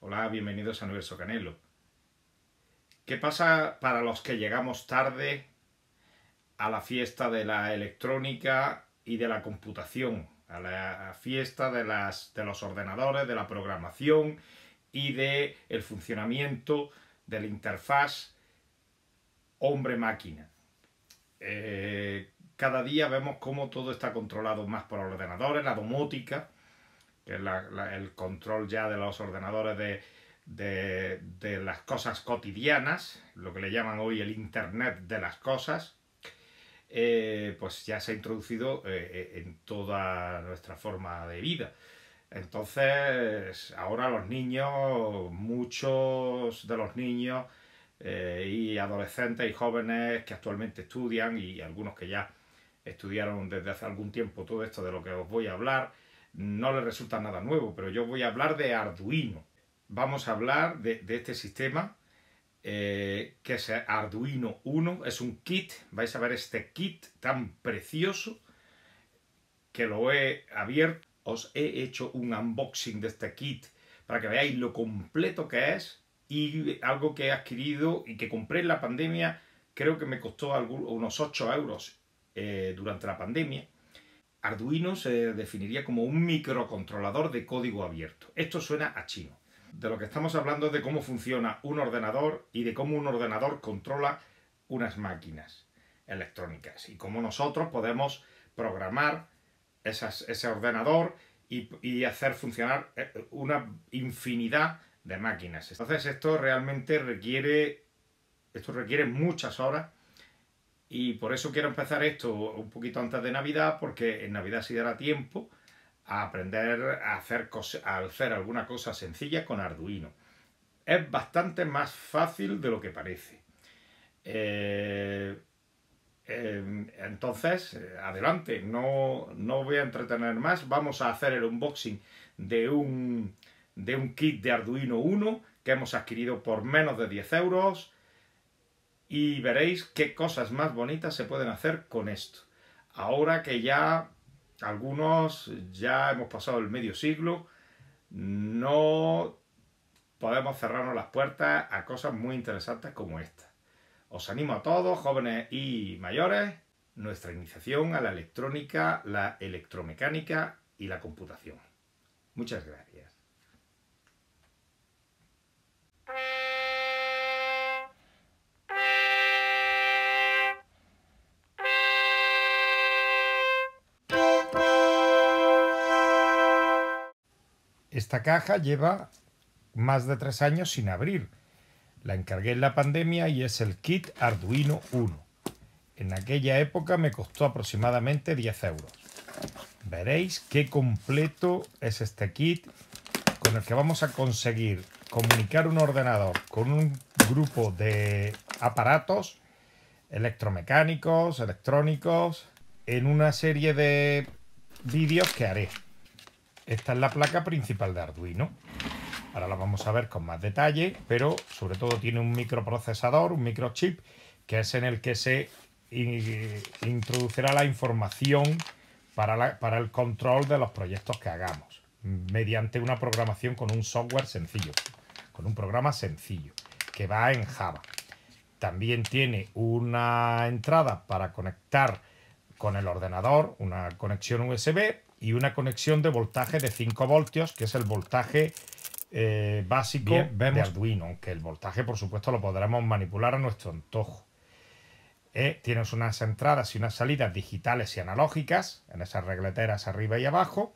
Hola, bienvenidos a Universo Canelo. ¿Qué pasa para los que llegamos tarde a la fiesta de la electrónica y de la computación? A la fiesta de, los ordenadores, de la programación y del el funcionamiento de la interfaz hombre-máquina. Eh, cada día vemos cómo todo está controlado más por ordenadores, la domótica, que la, el control ya de los ordenadores de, las cosas cotidianas, lo que le llaman hoy el Internet de las cosas, eh, pues ya se ha introducido eh, eh, en toda nuestra forma de vida. Entonces, ahora los niños, muchos de los niños y adolescentes y jóvenes que actualmente estudian y algunos que ya estudiaron desde hace algún tiempo todo esto de lo que os voy a hablar, no le resulta nada nuevo, pero yo voy a hablar de Arduino. Vamos a hablar de, este sistema eh, que es Arduino 1, es un kit, vais a ver este kit tan precioso que lo he abierto, os he hecho un unboxing de este kit para que veáis lo completo que es y algo que he adquirido y que compré en la pandemia, creo que me costó unos 8 euros eh, durante la pandemia Arduino se definiría como un microcontrolador de código abierto. Esto suena a chino. De lo que estamos hablando es de cómo funciona un ordenador y de cómo un ordenador controla unas máquinas electrónicas y cómo nosotros podemos programar ese ordenador y, y hacer funcionar eh, una infinidad de máquinas. Entonces esto realmente requiere, esto requiere muchas horas y por eso quiero empezar esto un poquito antes de Navidad, porque en Navidad sí dará tiempo a aprender a hacer, hacer alguna cosa sencilla con Arduino. Es bastante más fácil de lo que parece. Eh, em, entonces, adelante, no, voy a entretener más. Vamos a hacer el unboxing de un, de un kit de Arduino 1 que hemos adquirido por menos de 10 euros y veréis qué cosas más bonitas se pueden hacer con esto. Ahora que ya algunos ya hemos pasado el medio siglo, no podemos cerrarnos las puertas a cosas muy interesantes como esta. Os animo a todos, jóvenes y mayores, nuestra iniciación a la electrónica, la electromecánica y la computación. Muchas gracias. Esta caja lleva más de tres años sin abrir. La encargué en la pandemia y es el kit Arduino 1. En aquella época me costó aproximadamente 10 euros. Veréis qué completo es este kit con el que vamos a conseguir comunicar un ordenador con un grupo de aparatos electromecánicos, electrónicos, en una serie de vídeos que haré. Esta es la placa principal de Arduino. Ahora la vamos a ver con más detalle, pero sobre todo tiene un microprocesador, un microchip, que es en el que se eh, introducirá la información para, para el control de los proyectos que hagamos, mediante una programación con un software sencillo, con un programa sencillo, que va en Java. También tiene una entrada para conectar con el ordenador, una conexión USB y una conexión de voltaje de 5 voltios, que es el voltaje eh, básico de Arduino, aunque el voltaje, por supuesto, lo podremos manipular a nuestro antojo. Eh, tienes unas entradas y unas salidas digitales y analógicas en esas regleteras arriba y abajo.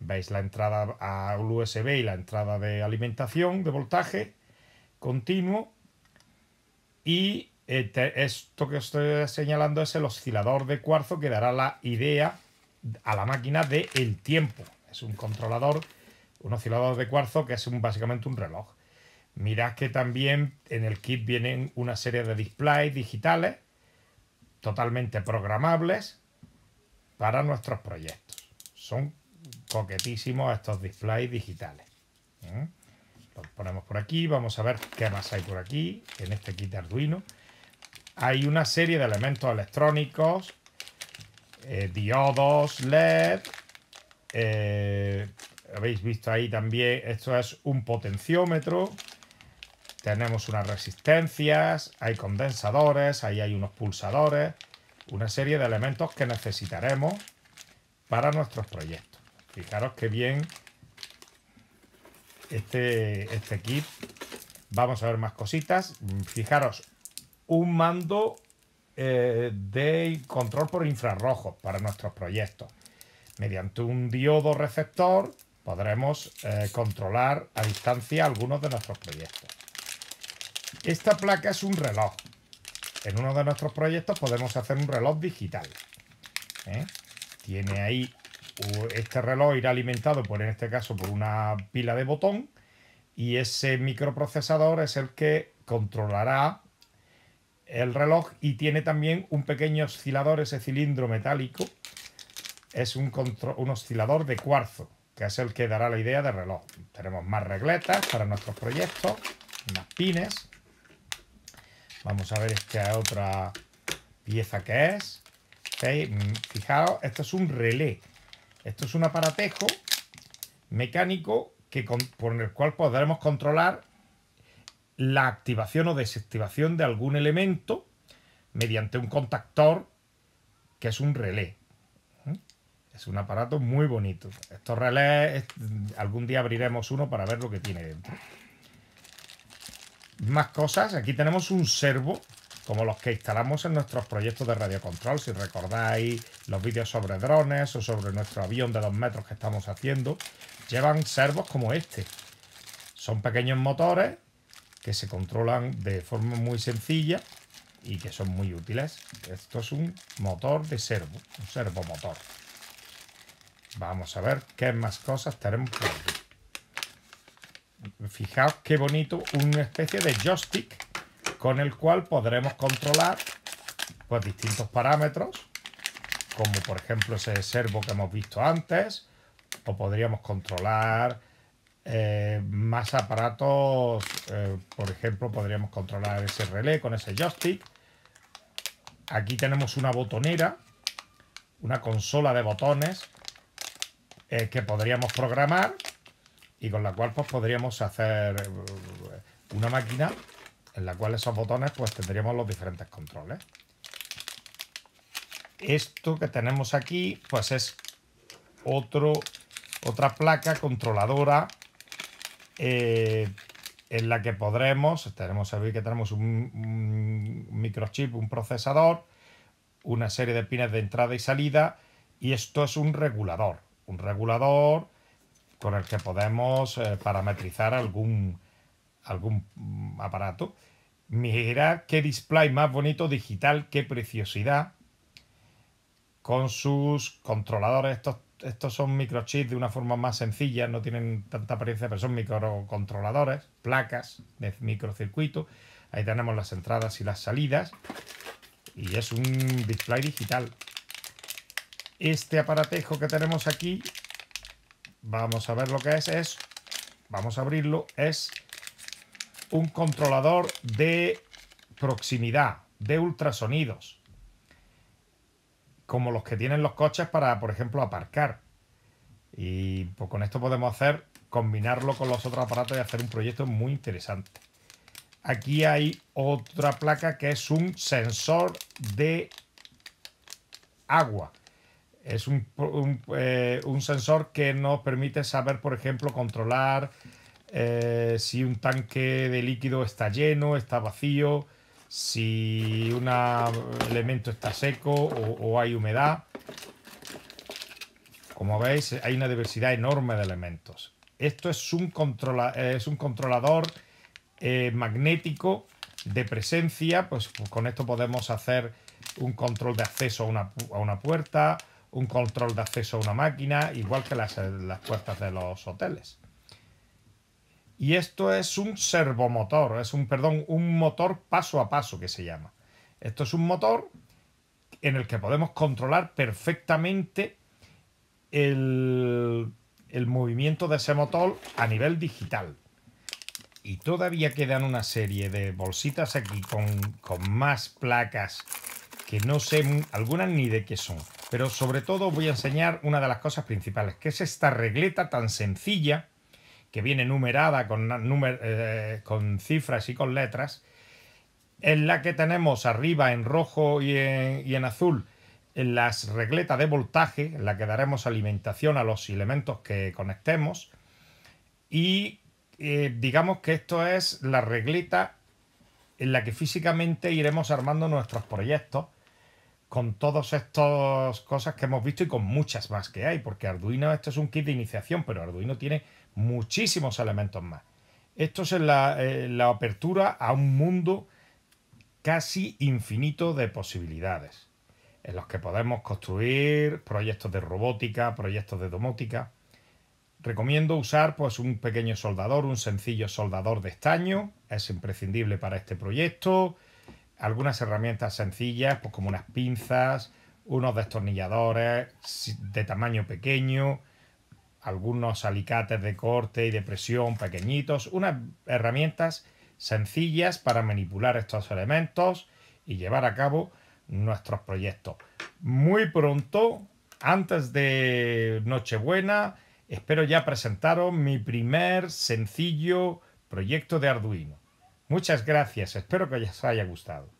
Veis la entrada a USB y la entrada de alimentación de voltaje continuo. Y eh, esto que estoy señalando es el oscilador de cuarzo que dará la idea a la máquina de el tiempo. Es un controlador, un oscilador de cuarzo que es un, básicamente un reloj. Mirad que también en el kit vienen una serie de displays digitales totalmente programables para nuestros proyectos. Son coquetísimos estos displays digitales. ¿eh? Los ponemos por aquí, vamos a ver qué más hay por aquí en este kit Arduino. Hay una serie de elementos electrónicos eh, diodos LED. Eh, habéis visto ahí también, esto es un potenciómetro. Tenemos unas resistencias, hay condensadores, ahí hay unos pulsadores, una serie de elementos que necesitaremos para nuestros proyectos. Fijaros qué bien este, este kit. Vamos a ver más cositas. Fijaros, un mando eh, de control por infrarrojos para nuestros proyectos. Mediante un diodo receptor podremos eh, controlar a distancia algunos de nuestros proyectos. Esta placa es un reloj. En uno de nuestros proyectos podemos hacer un reloj digital. ¿eh? Tiene ahí, este reloj irá alimentado, por, en este caso, por una pila de botón y ese microprocesador es el que controlará el reloj y tiene también un pequeño oscilador, ese cilindro metálico. Es un, control, un oscilador de cuarzo, que es el que dará la idea de reloj. Tenemos más regletas para nuestros proyectos, más pines. Vamos a ver esta otra pieza que es. Mm, fijaos, esto es un relé. Esto es un aparatejo mecánico que con, por el cual podremos controlar la activación o desactivación de algún elemento mediante un contactor que es un relé. ¿Mm? Es un aparato muy bonito. Estos relés, algún día abriremos uno para ver lo que tiene dentro. Más cosas, aquí tenemos un servo, como los que instalamos en nuestros proyectos de radiocontrol. Si recordáis los vídeos sobre drones o sobre nuestro avión de dos metros que estamos haciendo, llevan servos como este. Son pequeños motores que se controlan de forma muy sencilla y que son muy útiles. Esto es un motor de servo, un servomotor. Vamos a ver qué más cosas tenemos por aquí. Fijaos qué bonito, una especie de joystick con el cual podremos controlar pues, distintos parámetros, como por ejemplo ese servo que hemos visto antes, o podríamos controlar eh, más aparatos, eh, por ejemplo, podríamos controlar ese relé con ese joystick. Aquí tenemos una botonera, una consola de botones eh, que podríamos programar y con la cual pues, podríamos hacer una máquina en la cual esos botones pues tendríamos los diferentes controles. Esto que tenemos aquí pues es otro, otra placa controladora eh, en la que podremos, tenemos que que tenemos un, microchip, un procesador, una serie de pines de entrada y salida, y esto es un regulador, un regulador con el que podemos eh, parametrizar algún, algún aparato. Mira qué display más bonito digital, qué preciosidad, con sus controladores estos estos son microchips de una forma más sencilla, no tienen tanta apariencia, pero son microcontroladores, placas de microcircuito. Ahí tenemos las entradas y las salidas. Y es un display digital. Este aparatejo que tenemos aquí, vamos a ver lo que es, es, vamos a abrirlo, es un controlador de proximidad, de ultrasonidos como los que tienen los coches para, por ejemplo, aparcar. Y pues, con esto podemos hacer, combinarlo con los otros aparatos y hacer un proyecto muy interesante. Aquí hay otra placa que es un sensor de agua. Es un, eh, sensor que nos permite saber, por ejemplo, controlar eh, si un tanque de líquido está lleno, está vacío, si un elemento está seco o, hay humedad. Como veis, hay una diversidad enorme de elementos. Esto es un, es un controlador eh, magnético de presencia, pues, con esto podemos hacer un control de acceso a una, puerta, un control de acceso a una máquina, igual que las puertas de los hoteles. Y esto es un servomotor, es un, perdón, un motor paso a paso que se llama. Esto es un motor en el que podemos controlar perfectamente el, movimiento de ese motor a nivel digital. Y todavía quedan una serie de bolsitas aquí con, con más placas que no sé algunas ni de qué son. Pero sobre todo voy a enseñar una de las cosas principales, que es esta regleta tan sencilla que viene numerada con, eh, con cifras y con letras, en la que tenemos arriba en rojo y en, azul en las regletas de voltaje, en la que daremos alimentación a los elementos que conectemos. Y eh, digamos que esto es la regleta en la que físicamente iremos armando nuestros proyectos con todas estas cosas que hemos visto y con muchas más que hay, porque Arduino esto es un kit de iniciación, pero Arduino tiene muchísimos elementos más. Esto es eh, la, apertura a un mundo casi infinito de posibilidades, en los que podemos construir proyectos de robótica, proyectos de domótica. Recomiendo usar pues, un pequeño soldador, un sencillo soldador de estaño, es imprescindible para este proyecto. Algunas herramientas sencillas, pues, como unas pinzas, unos destornilladores de tamaño pequeño, algunos alicates de corte y de presión pequeñitos, unas herramientas sencillas para manipular estos elementos y llevar a cabo nuestros proyectos. Muy pronto, antes de Nochebuena, espero ya presentaros mi primer sencillo proyecto de Arduino. Muchas gracias, espero que os haya gustado.